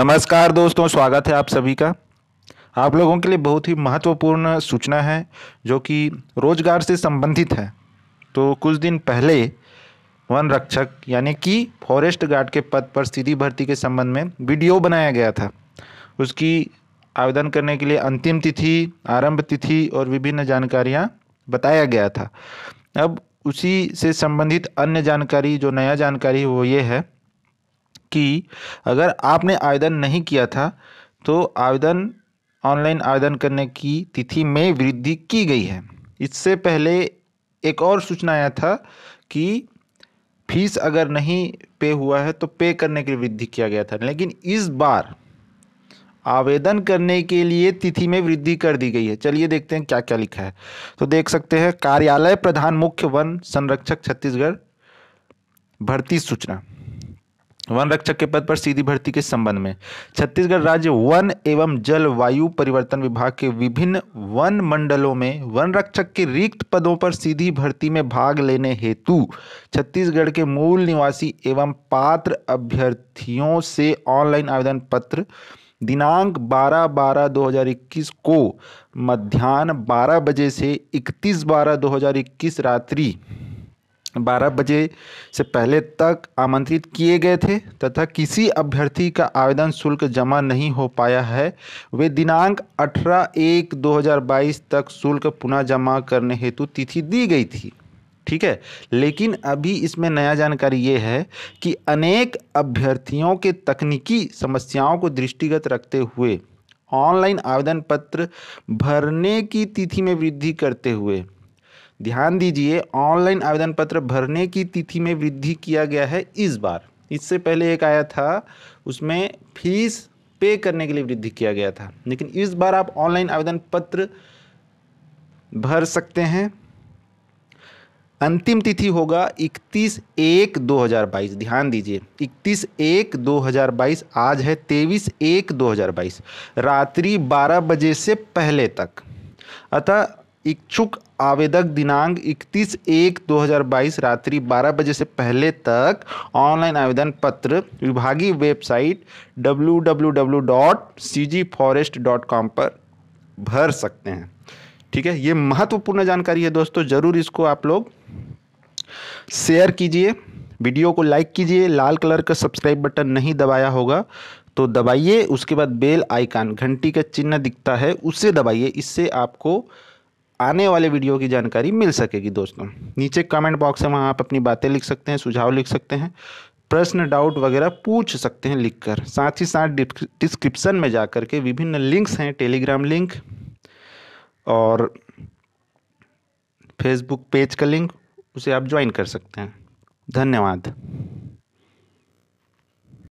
नमस्कार दोस्तों स्वागत है आप सभी का आप लोगों के लिए बहुत ही महत्वपूर्ण सूचना है जो कि रोजगार से संबंधित है तो कुछ दिन पहले वन रक्षक यानी कि फॉरेस्ट गार्ड के पद पर सीधी भर्ती के संबंध में वीडियो बनाया गया था उसकी आवेदन करने के लिए अंतिम तिथि आरंभ तिथि और विभिन्न जानकारियाँ बताया गया था अब उसी से संबंधित अन्य जानकारी जो नया जानकारी वो ये है कि अगर आपने आवेदन नहीं किया था तो आवेदन ऑनलाइन आवेदन करने की तिथि में वृद्धि की गई है इससे पहले एक और सूचना आया था कि फीस अगर नहीं पे हुआ है तो पे करने के लिए वृद्धि किया गया था लेकिन इस बार आवेदन करने के लिए तिथि में वृद्धि कर दी गई है चलिए देखते हैं क्या क्या लिखा है तो देख सकते हैं कार्यालय प्रधान मुख्य वन संरक्षक छत्तीसगढ़ भर्ती सूचना वन रक्षक के पद पर सीधी भर्ती के संबंध में छत्तीसगढ़ राज्य वन एवं जलवायु परिवर्तन विभाग के विभिन्न वन मंडलों में वन रक्षक के रिक्त पदों पर सीधी भर्ती में भाग लेने हेतु छत्तीसगढ़ के मूल निवासी एवं पात्र अभ्यर्थियों से ऑनलाइन आवेदन पत्र दिनांक 12 बारह 2021 को मध्यान्ह 12 बजे से 31 बारह 2021 रात्रि बारह बजे से पहले तक आमंत्रित किए गए थे तथा किसी अभ्यर्थी का आवेदन शुल्क जमा नहीं हो पाया है वे दिनांक अठारह एक दो हज़ार बाईस तक शुल्क पुनः जमा करने हेतु तिथि दी गई थी ठीक है लेकिन अभी इसमें नया जानकारी ये है कि अनेक अभ्यर्थियों के तकनीकी समस्याओं को दृष्टिगत रखते हुए ऑनलाइन आवेदन पत्र भरने की तिथि में वृद्धि करते हुए ध्यान दीजिए ऑनलाइन आवेदन पत्र भरने की तिथि में वृद्धि किया गया है इस बार इससे पहले एक आया था उसमें फीस पे करने के लिए वृद्धि किया गया था लेकिन इस बार आप ऑनलाइन आवेदन पत्र भर सकते हैं अंतिम तिथि होगा 31 एक 2022 ध्यान दीजिए 31 एक 2022 आज है 23 एक 2022 रात्रि 12 बजे से पहले तक अतः इच्छुक आवेदक दिनांक 31 एक 2022 रात्रि 12 बजे से पहले तक ऑनलाइन आवेदन पत्र विभागीय वेबसाइट www.cgforest.com पर भर सकते हैं ठीक है ये महत्वपूर्ण जानकारी है दोस्तों ज़रूर इसको आप लोग शेयर कीजिए वीडियो को लाइक कीजिए लाल कलर का सब्सक्राइब बटन नहीं दबाया होगा तो दबाइए उसके बाद बेल आइकन घंटी का चिन्ह दिखता है उसे दबाइए इससे आपको आने वाले वीडियो की जानकारी मिल सकेगी दोस्तों नीचे कमेंट बॉक्स में वहाँ आप अपनी बातें लिख सकते हैं सुझाव लिख सकते हैं प्रश्न डाउट वगैरह पूछ सकते हैं लिखकर साथ ही साथ डिस्क्रिप्शन में जा कर के विभिन्न लिंक्स हैं टेलीग्राम लिंक और फेसबुक पेज का लिंक उसे आप ज्वाइन कर सकते हैं धन्यवाद